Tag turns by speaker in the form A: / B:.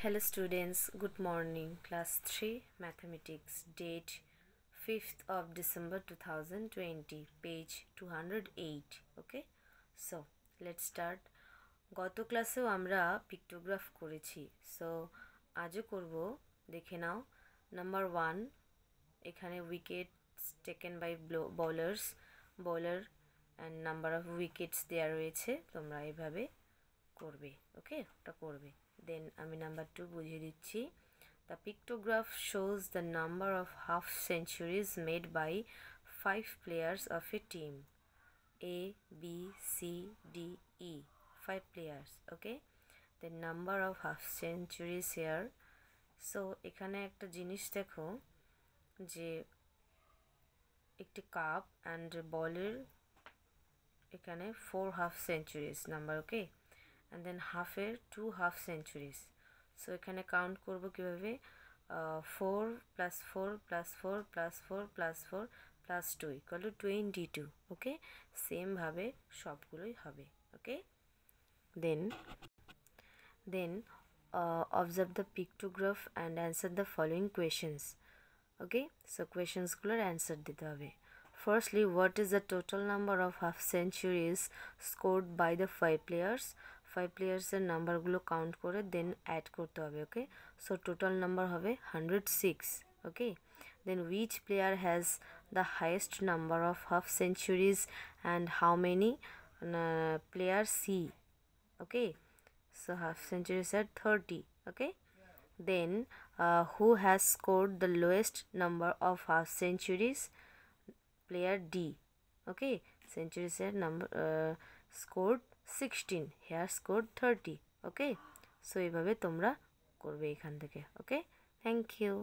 A: hello students good morning class 3 mathematics date 5th of december 2020 page 208 okay so let's start গত ক্লাসেও আমরা পিক্টোগ্রাফ করেছি so আজও করব দেখে নাও নাম্বার ওয়ান এখানে wicket taken by bowlers bowler and number of wickets দেওয়া রয়েছে তোমরা এভাবে করবে ওকে ওটা করবে দেন আমি নাম্বার টু বুঝিয়ে দিচ্ছি the pictograph shows the number of half centuries made by five players of a team A B C D E five players okay then number of half centuries here so এখানে একটা জিনিস দেখো যে একটি cup and বলের এখানে four half centuries number okay and then হাফের two half centuries so এখানে কাউন্ট করব কীভাবে four plus four plus four plus four plus four plus two equal to twenty two okay সেমভাবে সবগুলোই হবে okay then then observe the pictograph and answer the following questions okay so কোয়েশনসগুলোর answer দিতে হবে firstly what is the total number of half centuries scored by the five players five প্লেয়ার্সের নাম্বারগুলো count করে then add করতে হবে okay so total number হবে hundred hundred six okay then which player has the highest number of half centuries and how many player C okay so half centuries at 30 okay then uh, who has scored the lowest number of half centuries player d okay centuries at number uh, scored sixteen here score thirty okay so এইভাবে তোমরা করবে এখান থেকে okay thank you